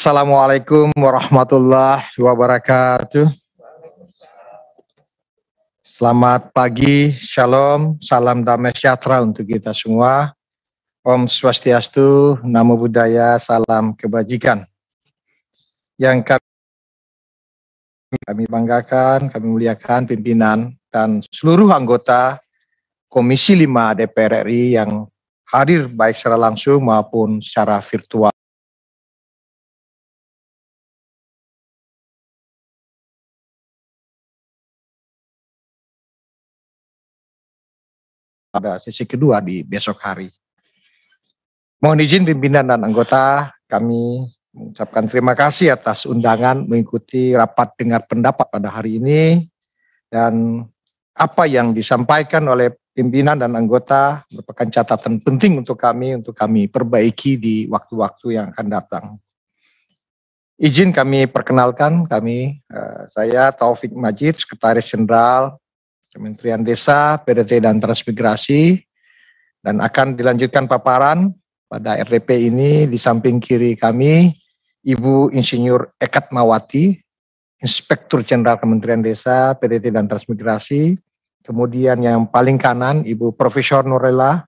Assalamualaikum warahmatullahi wabarakatuh. Selamat pagi, shalom, salam damai sejahtera untuk kita semua. Om Swastiastu, Namo Buddhaya, salam kebajikan. Yang kami, banggakan, kami muliakan pimpinan dan seluruh anggota Komisi 5 DPR RI yang hadir baik secara langsung maupun secara virtual. pada sesi kedua di besok hari. Mohon izin pimpinan dan anggota kami mengucapkan terima kasih atas undangan mengikuti rapat dengar pendapat pada hari ini dan apa yang disampaikan oleh pimpinan dan anggota merupakan catatan penting untuk kami untuk kami perbaiki di waktu-waktu yang akan datang. Izin kami perkenalkan kami eh, saya Taufik Majid Sekretaris Jenderal Kementerian Desa, PDT dan Transmigrasi dan akan dilanjutkan paparan pada RDP ini di samping kiri kami Ibu Insinyur Ekat Mawati, Inspektur Jenderal Kementerian Desa, PDT dan Transmigrasi. Kemudian yang paling kanan Ibu Profesor Nurela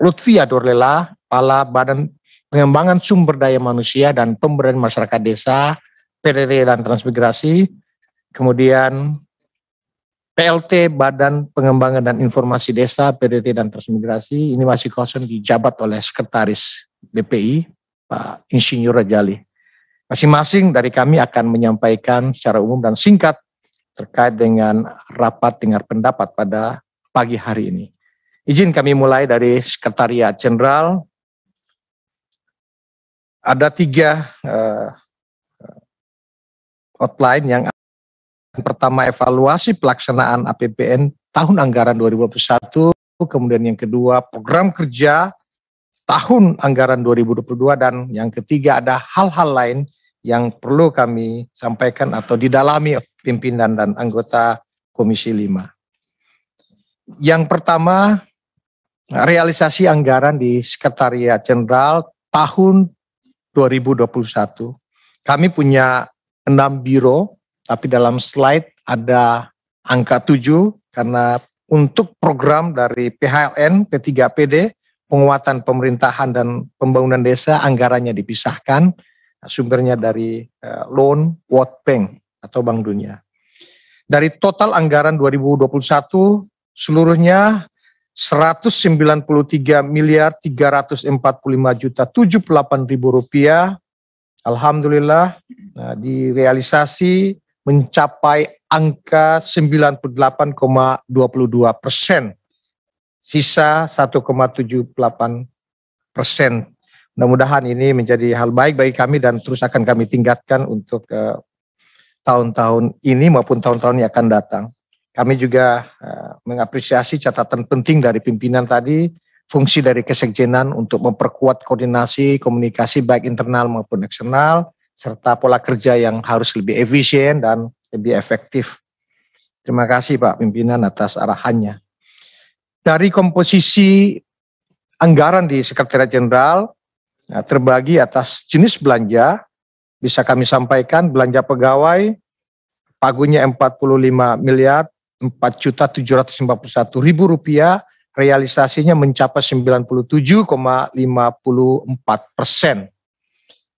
Lutfia Dorlela, Kepala Badan Pengembangan Sumber Daya Manusia dan Pemberdayaan Masyarakat Desa, PDT dan Transmigrasi. Kemudian PLT Badan Pengembangan dan Informasi Desa PDT dan Transmigrasi ini masih kosong dijabat oleh Sekretaris BPI Pak Insinyur Rajali. Masing-masing dari kami akan menyampaikan secara umum dan singkat terkait dengan rapat dengar pendapat pada pagi hari ini. Izin kami mulai dari Sekretariat Jenderal. Ada tiga uh, outline yang pertama evaluasi pelaksanaan APBN tahun anggaran 2021, kemudian yang kedua program kerja tahun anggaran 2022 dan yang ketiga ada hal-hal lain yang perlu kami sampaikan atau didalami pimpinan dan anggota Komisi 5. Yang pertama, realisasi anggaran di Sekretariat Jenderal tahun 2021. Kami punya enam biro tapi dalam slide ada angka 7 karena untuk program dari PHLN P3PD penguatan pemerintahan dan pembangunan desa anggarannya dipisahkan nah, sumbernya dari eh, loan World Bank atau Bank Dunia. Dari total anggaran 2021 seluruhnya 193 miliar 345 juta 78 ribu rupiah. Alhamdulillah nah, direalisasi mencapai angka 98,22 persen. Sisa 1,78 persen. Mudah-mudahan ini menjadi hal baik bagi kami dan terus akan kami tingkatkan untuk tahun eh, tahun-tahun ini maupun tahun-tahun yang akan datang. Kami juga uh, mengapresiasi catatan penting dari pimpinan tadi, fungsi dari kesekjenan untuk memperkuat koordinasi komunikasi baik internal maupun eksternal, serta pola kerja yang harus lebih efisien dan lebih efektif. Terima kasih Pak Pimpinan atas arahannya. Dari komposisi anggaran di Sekretariat Jenderal nah, terbagi atas jenis belanja, bisa kami sampaikan belanja pegawai pagunya 45 miliar 4 juta 751 ribu rupiah, realisasinya mencapai 97,54 persen.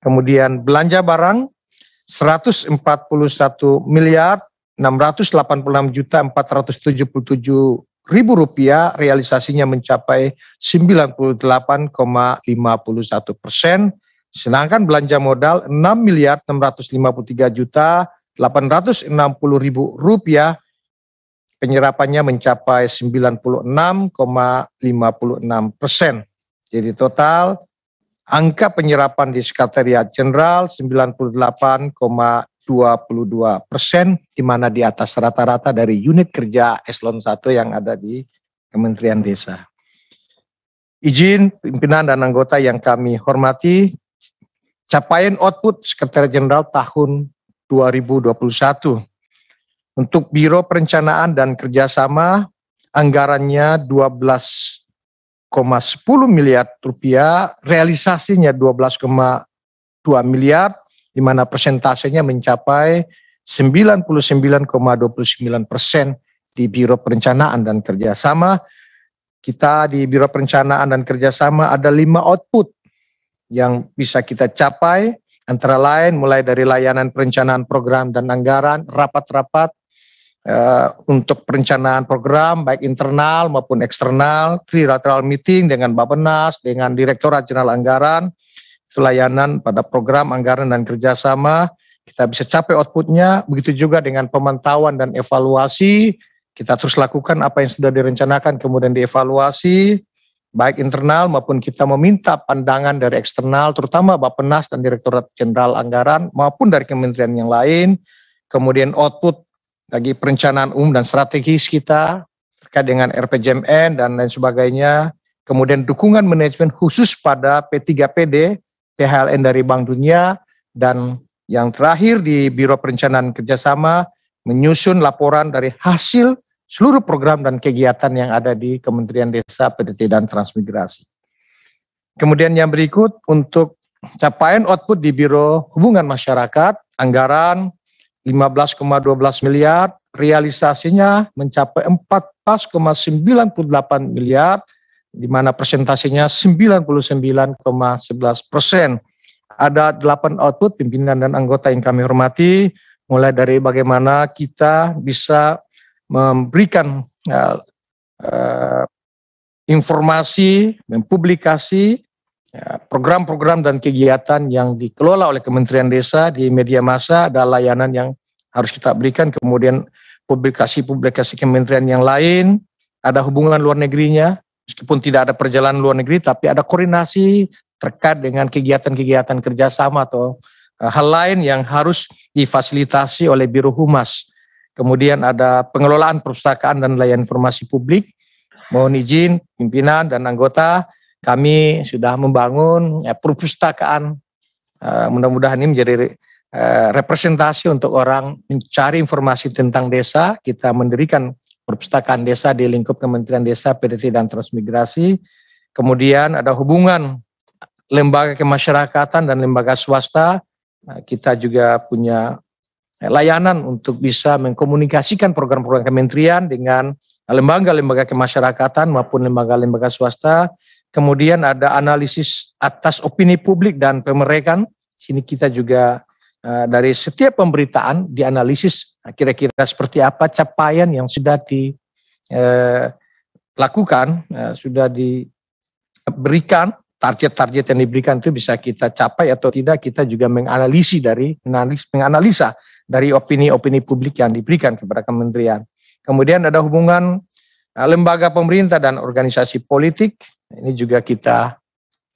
Kemudian belanja barang 141 miliar 686 juta 477 ribu rupiah, realisasinya mencapai 98,51 persen. Sedangkan belanja modal 6 miliar 653 juta 860 ribu rupiah, penyerapannya mencapai 96,56 persen. Jadi total angka penyerapan di Sekretariat Jenderal 98,22 persen, di mana di atas rata-rata dari unit kerja eselon 1 yang ada di Kementerian Desa. Izin pimpinan dan anggota yang kami hormati, capaian output Sekretariat Jenderal tahun 2021 untuk Biro Perencanaan dan Kerjasama anggarannya 12 miliar rupiah, realisasinya 12,2 miliar, di mana persentasenya mencapai 99,29 persen di Biro Perencanaan dan Kerjasama. Kita di Biro Perencanaan dan Kerjasama ada lima output yang bisa kita capai, antara lain mulai dari layanan perencanaan program dan anggaran, rapat-rapat, uh, untuk perencanaan program baik internal maupun eksternal, trilateral meeting dengan Bapenas, dengan Direktorat Jenderal Anggaran, pelayanan pada program anggaran dan kerjasama, kita bisa capai outputnya, begitu juga dengan pemantauan dan evaluasi, kita terus lakukan apa yang sudah direncanakan kemudian dievaluasi, baik internal maupun kita meminta pandangan dari eksternal, terutama Bapenas dan Direktorat Jenderal Anggaran maupun dari kementerian yang lain, kemudian output lagi perencanaan umum dan strategis kita terkait dengan RPJMN dan lain sebagainya. Kemudian dukungan manajemen khusus pada P3PD, PHLN dari Bank Dunia, dan yang terakhir di Biro Perencanaan Kerjasama menyusun laporan dari hasil seluruh program dan kegiatan yang ada di Kementerian Desa, PDT, dan Transmigrasi. Kemudian yang berikut untuk capaian output di Biro Hubungan Masyarakat, anggaran, 15,12 miliar, realisasinya mencapai 14,98 miliar, di mana presentasinya 99,11 persen. Ada 8 output pimpinan dan anggota yang kami hormati, mulai dari bagaimana kita bisa memberikan uh, uh, informasi, mempublikasi Ya, program-program dan kegiatan yang dikelola oleh Kementerian Desa di media massa ada layanan yang harus kita berikan kemudian publikasi-publikasi kementerian yang lain ada hubungan luar negerinya meskipun tidak ada perjalanan luar negeri tapi ada koordinasi terkait dengan kegiatan-kegiatan kerjasama atau eh, hal lain yang harus difasilitasi oleh Biro Humas kemudian ada pengelolaan perpustakaan dan layanan informasi publik mohon izin pimpinan dan anggota kami sudah membangun ya, perpustakaan. Uh, Mudah-mudahan ini menjadi uh, representasi untuk orang mencari informasi tentang desa. Kita mendirikan perpustakaan desa di lingkup Kementerian Desa, PDT, dan Transmigrasi. Kemudian ada hubungan lembaga kemasyarakatan dan lembaga swasta. Uh, kita juga punya layanan untuk bisa mengkomunikasikan program-program kementerian dengan lembaga-lembaga kemasyarakatan maupun lembaga-lembaga swasta Kemudian ada analisis atas opini publik dan pemerekan. Sini kita juga eh, dari setiap pemberitaan dianalisis nah, kira-kira seperti apa capaian yang sudah dilakukan, eh, eh, sudah diberikan target-target yang diberikan itu bisa kita capai atau tidak. Kita juga menganalisis dari menganalisa dari opini-opini publik yang diberikan kepada kementerian. Kemudian ada hubungan lembaga pemerintah dan organisasi politik ini juga kita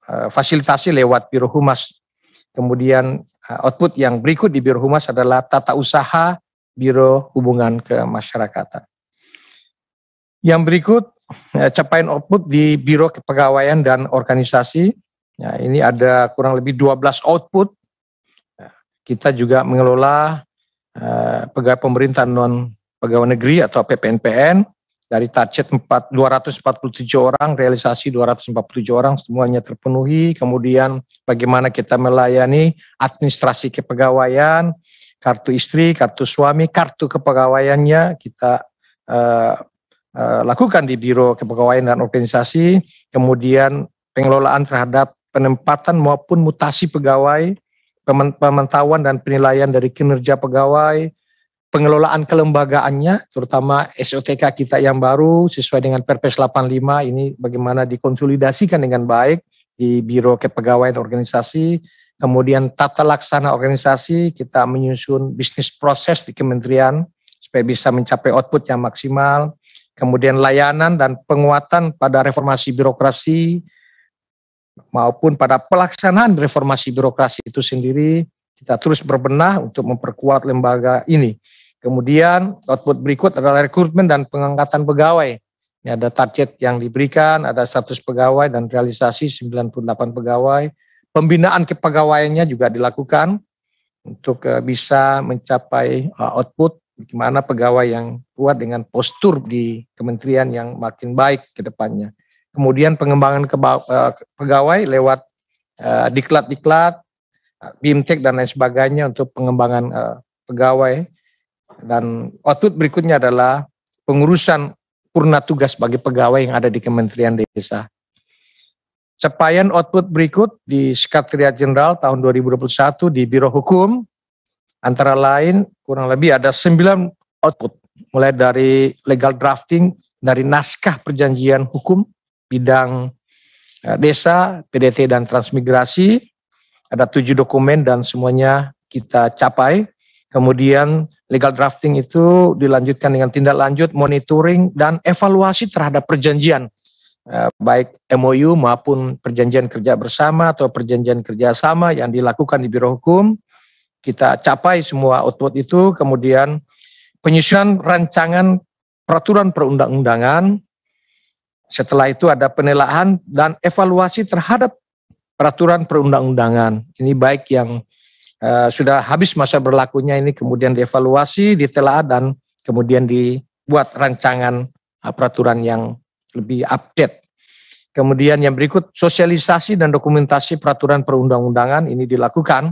eh, fasilitasi lewat Biro Humas. Kemudian eh, output yang berikut di Biro Humas adalah tata usaha Biro Hubungan Kemasyarakatan. Yang berikut eh, capaian output di Biro Kepegawaian dan Organisasi. Ya, ini ada kurang lebih 12 output. Ya, kita juga mengelola pegawai pemerintah non pegawai negeri atau PPNPN dari target 4, 247 orang, realisasi 247 orang semuanya terpenuhi. Kemudian bagaimana kita melayani administrasi kepegawaian, kartu istri, kartu suami, kartu kepegawaiannya kita uh, uh, lakukan di Biro Kepegawaian dan Organisasi. Kemudian pengelolaan terhadap penempatan maupun mutasi pegawai, pemantauan dan penilaian dari kinerja pegawai, pengelolaan kelembagaannya, terutama SOTK kita yang baru sesuai dengan Perpres 85 ini bagaimana dikonsolidasikan dengan baik di Biro Kepegawaian Organisasi, kemudian tata laksana organisasi, kita menyusun bisnis proses di kementerian supaya bisa mencapai output yang maksimal, kemudian layanan dan penguatan pada reformasi birokrasi maupun pada pelaksanaan reformasi birokrasi itu sendiri, kita terus berbenah untuk memperkuat lembaga ini. Kemudian output berikut adalah rekrutmen dan pengangkatan pegawai. Ini ada target yang diberikan, ada status pegawai dan realisasi 98 pegawai. Pembinaan kepegawaiannya juga dilakukan untuk eh, bisa mencapai eh, output Bagaimana pegawai yang kuat dengan postur di kementerian yang makin baik ke depannya. Kemudian pengembangan eh, pegawai lewat diklat-diklat, Eh, BIMTEK dan lain sebagainya untuk pengembangan uh, pegawai. Dan output berikutnya adalah pengurusan purna tugas bagi pegawai yang ada di Kementerian Desa. Capaian output berikut di Sekretariat Jenderal tahun 2021 di Biro Hukum, antara lain kurang lebih ada 9 output, mulai dari legal drafting, dari naskah perjanjian hukum, bidang eh, desa, PDT dan transmigrasi, ada tujuh dokumen dan semuanya kita capai. Kemudian legal drafting itu dilanjutkan dengan tindak lanjut, monitoring, dan evaluasi terhadap perjanjian. Eh, baik MOU maupun perjanjian kerja bersama atau perjanjian kerja sama yang dilakukan di Biro Hukum. Kita capai semua output itu, kemudian penyusunan rancangan peraturan perundang-undangan. Setelah itu ada penelaahan dan evaluasi terhadap peraturan perundang-undangan. Ini baik yang uh, sudah habis masa berlakunya ini kemudian dievaluasi, ditelaah dan kemudian dibuat rancangan uh, peraturan yang lebih update. Kemudian yang berikut sosialisasi dan dokumentasi peraturan perundang-undangan ini dilakukan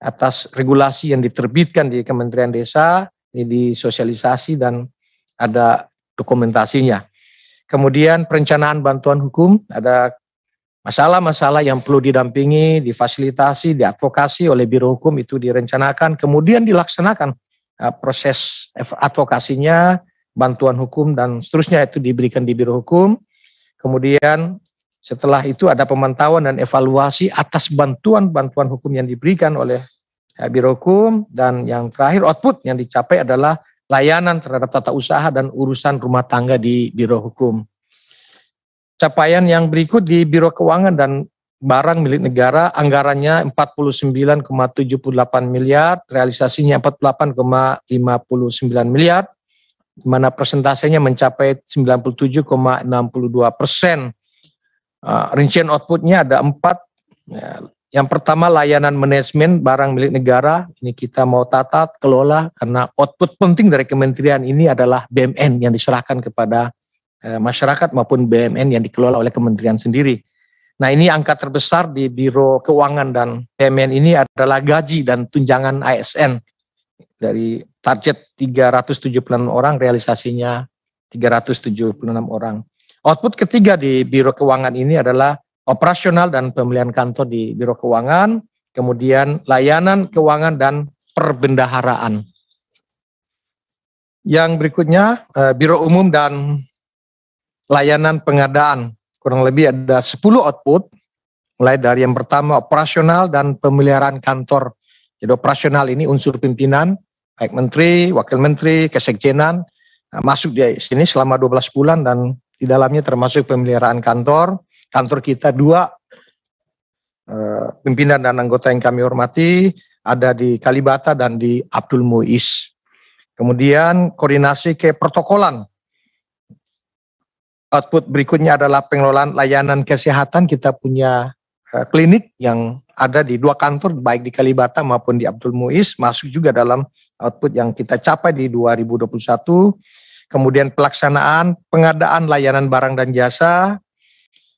atas regulasi yang diterbitkan di Kementerian Desa ini disosialisasi dan ada dokumentasinya. Kemudian perencanaan bantuan hukum ada Masalah-masalah yang perlu didampingi, difasilitasi, diadvokasi oleh Biro Hukum itu direncanakan, kemudian dilaksanakan uh, proses advokasinya, bantuan hukum dan seterusnya itu diberikan di Biro Hukum. Kemudian setelah itu ada pemantauan dan evaluasi atas bantuan-bantuan hukum yang diberikan oleh uh, Biro Hukum dan yang terakhir output yang dicapai adalah layanan terhadap tata usaha dan urusan rumah tangga di Biro Hukum. Capaian yang berikut di Biro Keuangan dan Barang Milik Negara anggarannya 49,78 miliar, realisasinya 48,59 miliar, di mana persentasenya mencapai 97,62 persen. Ah, rincian outputnya ada empat. Ya, yang pertama layanan manajemen barang milik negara, ini kita mau tata, kelola, karena output penting dari kementerian ini adalah BMN yang diserahkan kepada Eh, masyarakat maupun BUMN yang dikelola oleh kementerian sendiri. Nah ini angka terbesar di Biro Keuangan dan Bmn ini adalah gaji dan tunjangan ASN dari target 376 orang realisasinya 376 orang. Output ketiga di Biro Keuangan ini adalah operasional dan pemilihan kantor di Biro Keuangan, kemudian layanan keuangan dan perbendaharaan. Yang berikutnya eh, Biro Umum dan layanan pengadaan. Kurang lebih ada 10 output, mulai dari yang pertama operasional dan pemeliharaan kantor. Jadi operasional ini unsur pimpinan, baik menteri, wakil menteri, kesekjenan, nah, masuk di sini selama 12 bulan dan di dalamnya termasuk pemeliharaan kantor. Kantor kita dua, eh, pimpinan dan anggota yang kami hormati, ada di Kalibata dan di Abdul Muiz. Kemudian koordinasi ke protokolan Output berikutnya adalah pengelolaan layanan kesehatan. Kita punya eh, klinik yang ada di dua kantor, baik di Kalibata maupun di Abdul Muiz, masuk juga dalam output yang kita capai di 2021. Kemudian pelaksanaan pengadaan layanan barang dan jasa,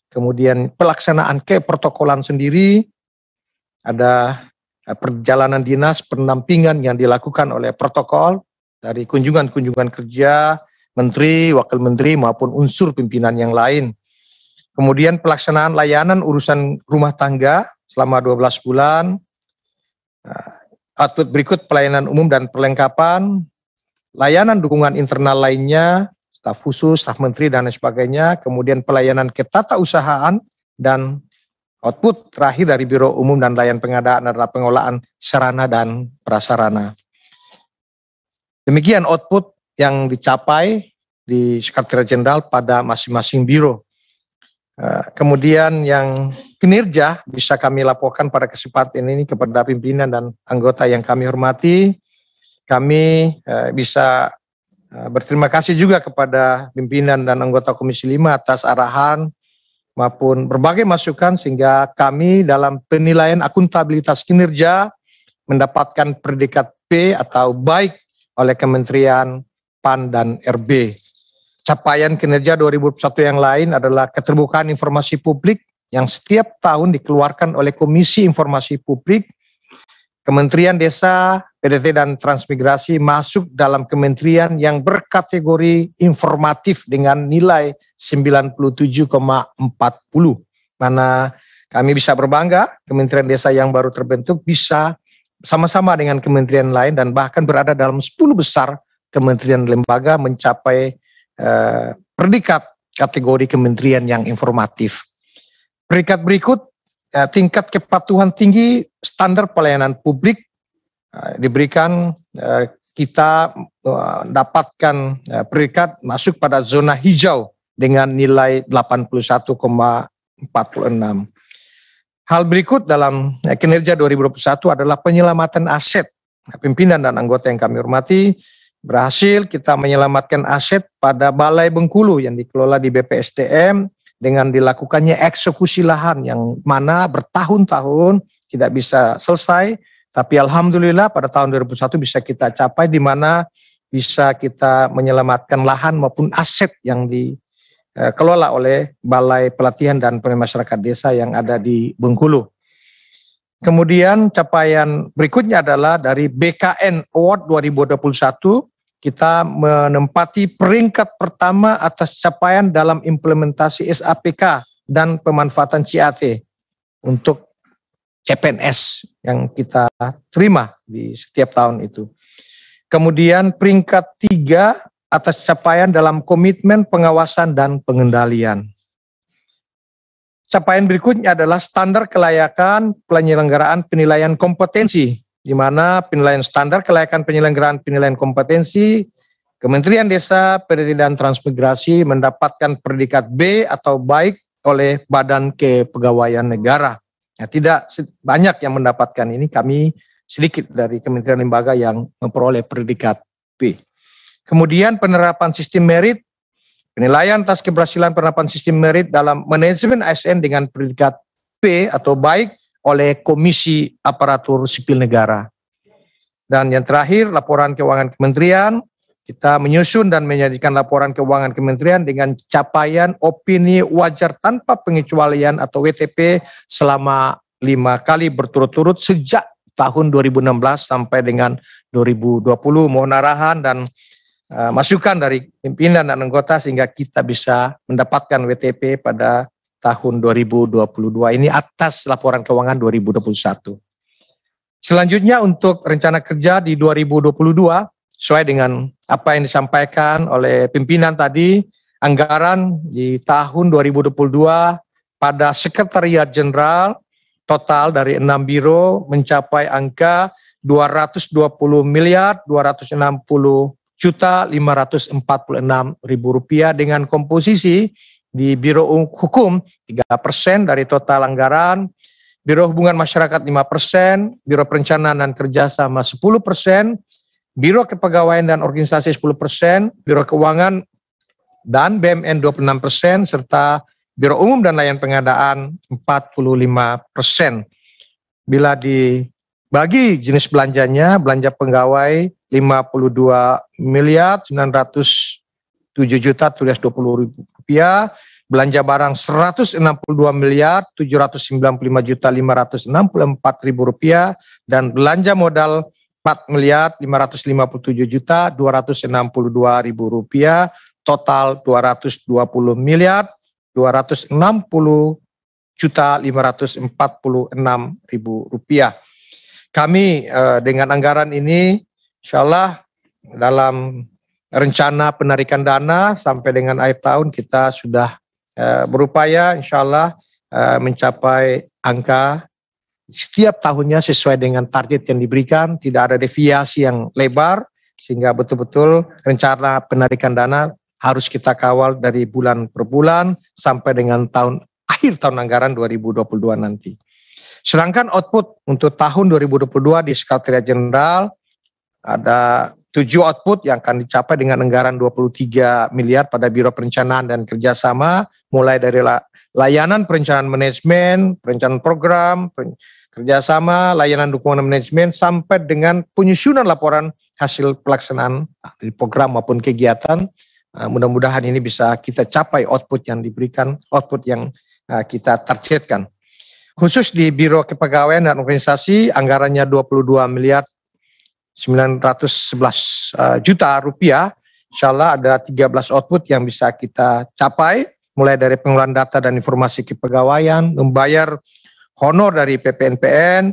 kemudian pelaksanaan ke protokolan sendiri, ada eh, perjalanan dinas penampingan yang dilakukan oleh protokol dari kunjungan-kunjungan kerja, menteri, wakil menteri maupun unsur pimpinan yang lain. Kemudian pelaksanaan layanan urusan rumah tangga selama 12 bulan. Eh, output berikut pelayanan umum dan perlengkapan, layanan dukungan internal lainnya, staf khusus, staf menteri dan lain sebagainya, kemudian pelayanan ketata usahaan dan output terakhir dari Biro Umum dan Layan Pengadaan adalah pengolahan sarana dan prasarana. Demikian output yang dicapai di Sekretariat Jenderal pada masing-masing biro. Eh, kemudian yang kinerja bisa kami laporkan pada kesempatan ini kepada pimpinan dan anggota yang kami hormati. Kami eh, bisa eh, berterima kasih juga kepada pimpinan dan anggota Komisi 5 atas arahan maupun berbagai masukan sehingga kami dalam penilaian akuntabilitas kinerja mendapatkan predikat P atau baik oleh Kementerian PAN, dan RB. Capaian kinerja 2001 yang lain adalah keterbukaan informasi publik yang setiap tahun dikeluarkan oleh Komisi Informasi Publik, Kementerian Desa, PDT, dan Transmigrasi masuk dalam kementerian yang berkategori informatif dengan nilai 97,40. Mana kami bisa berbangga, Kementerian Desa yang baru terbentuk bisa sama-sama dengan kementerian lain dan bahkan berada dalam 10 besar kementerian lembaga mencapai eh, predikat kategori kementerian yang informatif. Predikat berikut eh, tingkat kepatuhan tinggi standar pelayanan publik eh, diberikan eh, kita eh, dapatkan eh, predikat masuk pada zona hijau dengan nilai 81,46. Hal berikut dalam eh, kinerja 2021 adalah penyelamatan aset pimpinan dan anggota yang kami hormati Berhasil kita menyelamatkan aset pada Balai Bengkulu yang dikelola di BPSDM dengan dilakukannya eksekusi lahan yang mana bertahun-tahun tidak bisa selesai. Tapi alhamdulillah pada tahun 2001 bisa kita capai di mana bisa kita menyelamatkan lahan maupun aset yang dikelola oleh Balai Pelatihan dan Masyarakat Desa yang ada di Bengkulu. Kemudian capaian berikutnya adalah dari BKN Award 2021 kita menempati peringkat pertama atas capaian dalam implementasi SAPK dan pemanfaatan CAT untuk CPNS yang kita terima di setiap tahun itu. Kemudian peringkat tiga atas capaian dalam komitmen pengawasan dan pengendalian. Capaian berikutnya adalah standar kelayakan penyelenggaraan penilaian kompetensi di mana penilaian standar kelayakan penyelenggaraan penilaian kompetensi Kementerian Desa, PDT dan Transmigrasi mendapatkan predikat B atau baik oleh Badan Kepegawaian Negara. Ya, tidak banyak yang mendapatkan ini, kami sedikit dari kementerian lembaga yang memperoleh predikat B. Kemudian penerapan sistem merit, penilaian atas keberhasilan penerapan sistem merit dalam manajemen ASN dengan predikat P atau baik oleh Komisi Aparatur Sipil Negara. Dan yang terakhir, laporan keuangan kementerian. Kita menyusun dan menyajikan laporan keuangan kementerian dengan capaian opini wajar tanpa pengecualian atau WTP selama lima kali berturut-turut sejak tahun 2016 sampai dengan 2020. Mohon arahan dan eh, masukan dari pimpinan dan anggota sehingga kita bisa mendapatkan WTP pada tahun 2022 ini atas laporan keuangan 2021. Selanjutnya untuk rencana kerja di 2022 sesuai dengan apa yang disampaikan oleh pimpinan tadi, anggaran di tahun 2022 pada Sekretariat Jenderal total dari enam biro mencapai angka 220 miliar 260 juta 546 ribu rupiah dengan komposisi di Biro Hukum 3% dari total anggaran, Biro Hubungan Masyarakat 5%, Biro Perencanaan dan Kerjasama 10%, Biro Kepegawaian dan Organisasi 10%, Biro Keuangan dan BMN 26%, serta Biro Umum dan Layan Pengadaan 45%. Bila dibagi jenis belanjanya, belanja pegawai 52 miliar tujuh juta tulis 20 ribu rupiah, belanja barang 162 miliar 795 juta 564 ribu rupiah dan belanja modal 4 miliar 557 juta 262 ribu rupiah total 220 miliar 260 juta 546 ribu rupiah. Kami eh, dengan anggaran ini insya Allah dalam rencana penarikan dana sampai dengan akhir tahun kita sudah uh, berupaya insya Allah uh, eh, mencapai angka setiap tahunnya sesuai dengan target yang diberikan, tidak ada deviasi yang lebar sehingga betul-betul rencana penarikan dana harus kita kawal dari bulan per bulan sampai dengan tahun akhir tahun anggaran 2022 nanti. Sedangkan output untuk tahun 2022 di Sekretariat Jenderal ada tujuh output yang akan dicapai dengan anggaran 23 miliar pada Biro Perencanaan dan Kerjasama, mulai dari layanan perencanaan manajemen, perencanaan program, kerjasama, layanan dukungan manajemen, sampai dengan penyusunan laporan hasil pelaksanaan ah, program maupun kegiatan. Ah, mudah-mudahan ini bisa kita capai output yang diberikan, output yang ah, kita targetkan. Khusus di Biro Kepegawaian dan Organisasi, anggarannya 22 miliar 911 uh, eh, juta rupiah. Insya Allah ada 13 output yang bisa kita capai, mulai dari pengelolaan data dan informasi kepegawaian, membayar honor dari PPNPN,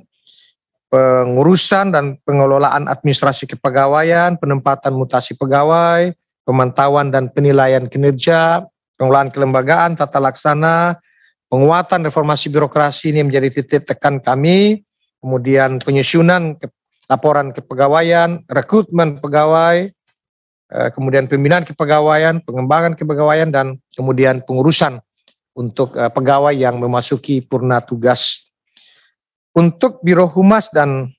pengurusan dan pengelolaan administrasi kepegawaian, penempatan mutasi pegawai, pemantauan dan penilaian kinerja, pengelolaan kelembagaan, tata laksana, penguatan reformasi birokrasi ini menjadi titik tekan kami, kemudian penyusunan laporan kepegawaian, rekrutmen pegawai, eh, kemudian pembinaan kepegawaian, pengembangan kepegawaian, dan kemudian pengurusan untuk eh, pegawai yang memasuki purna tugas. Untuk Biro Humas dan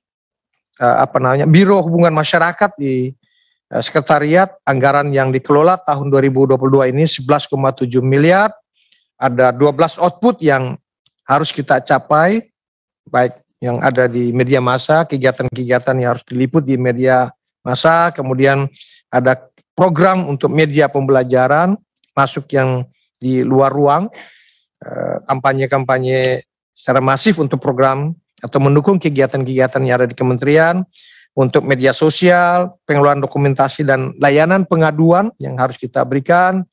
eh, apa namanya Biro Hubungan Masyarakat di Sekretariat anggaran yang dikelola tahun 2022 ini 11,7 miliar, ada 12 output yang harus kita capai, baik yang ada di media massa, kegiatan-kegiatan yang harus diliput di media massa, kemudian ada program untuk media pembelajaran masuk yang di luar ruang, eh, kampanye-kampanye secara masif untuk program atau mendukung kegiatan-kegiatan yang ada di kementerian, untuk media sosial, pengelolaan dokumentasi dan layanan pengaduan yang harus kita berikan,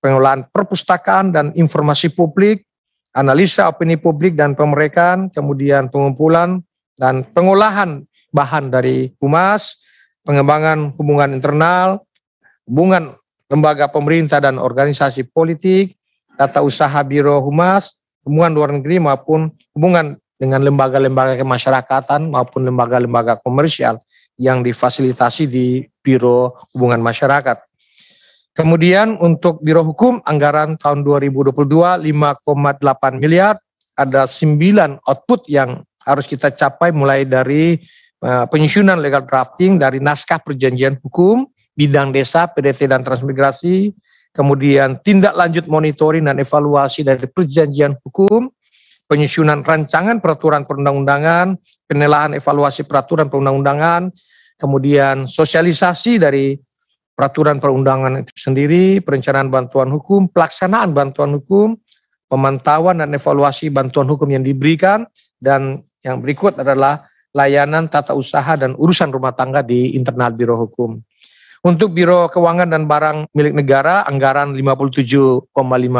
pengelolaan perpustakaan dan informasi publik, analisa opini publik dan pemerekaan, kemudian pengumpulan dan pengolahan bahan dari humas, pengembangan hubungan internal, hubungan lembaga pemerintah dan organisasi politik, tata usaha biro humas, hubungan luar negeri maupun hubungan dengan lembaga-lembaga kemasyarakatan maupun lembaga-lembaga komersial yang difasilitasi di Biro Hubungan Masyarakat. Kemudian untuk Biro Hukum anggaran tahun 2022 5,8 miliar ada 9 output yang harus kita capai mulai dari eh, penyusunan legal drafting dari naskah perjanjian hukum bidang desa, PDT dan transmigrasi, kemudian tindak lanjut monitoring dan evaluasi dari perjanjian hukum, penyusunan rancangan peraturan perundang-undangan, penelaan evaluasi peraturan perundang-undangan, kemudian sosialisasi dari peraturan perundangan itu sendiri, perencanaan bantuan hukum, pelaksanaan bantuan hukum, pemantauan dan evaluasi bantuan hukum yang diberikan, dan yang berikut adalah layanan tata usaha dan urusan rumah tangga di internal Biro Hukum. Untuk Biro Keuangan dan Barang Milik Negara, anggaran 57,5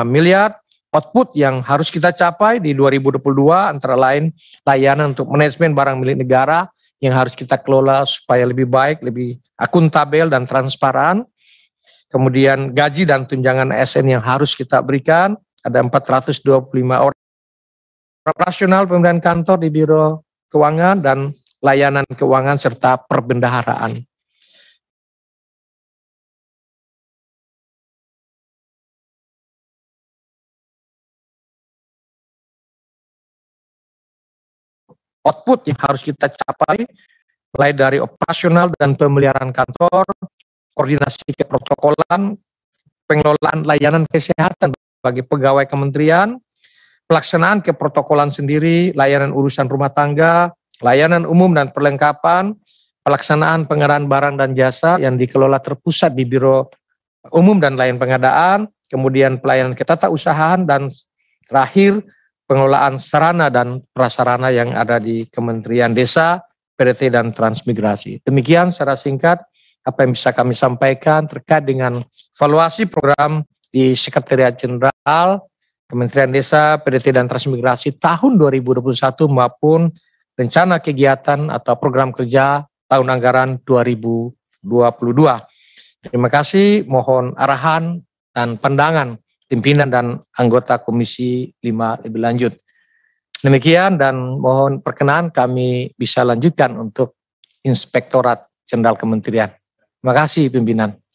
miliar, output yang harus kita capai di 2022 antara lain layanan untuk manajemen barang milik negara, yang harus kita kelola supaya lebih baik, lebih akuntabel dan transparan. Kemudian gaji dan tunjangan ASN yang harus kita berikan ada 425 orang. Operasional pemerintahan kantor di Biro Keuangan dan layanan keuangan serta perbendaharaan. output yang harus kita capai mulai dari operasional dan pemeliharaan kantor, koordinasi keprotokolan, pengelolaan layanan kesehatan bagi pegawai kementerian, pelaksanaan keprotokolan sendiri, layanan urusan rumah tangga, layanan umum dan perlengkapan, pelaksanaan pengerahan barang dan jasa yang dikelola terpusat di Biro Umum dan Layanan Pengadaan, kemudian pelayanan ketatausahaan dan terakhir pengelolaan sarana dan prasarana yang ada di Kementerian Desa, PDT, dan Transmigrasi. Demikian secara singkat apa yang bisa kami sampaikan terkait dengan evaluasi program di Sekretariat Jenderal Kementerian Desa, PDT, dan Transmigrasi tahun 2021 maupun rencana kegiatan atau program kerja tahun anggaran 2022. Terima kasih, mohon arahan dan pandangan pimpinan dan anggota Komisi 5 lebih lanjut. Demikian dan mohon perkenan kami bisa lanjutkan untuk Inspektorat Jenderal Kementerian. Terima kasih pimpinan.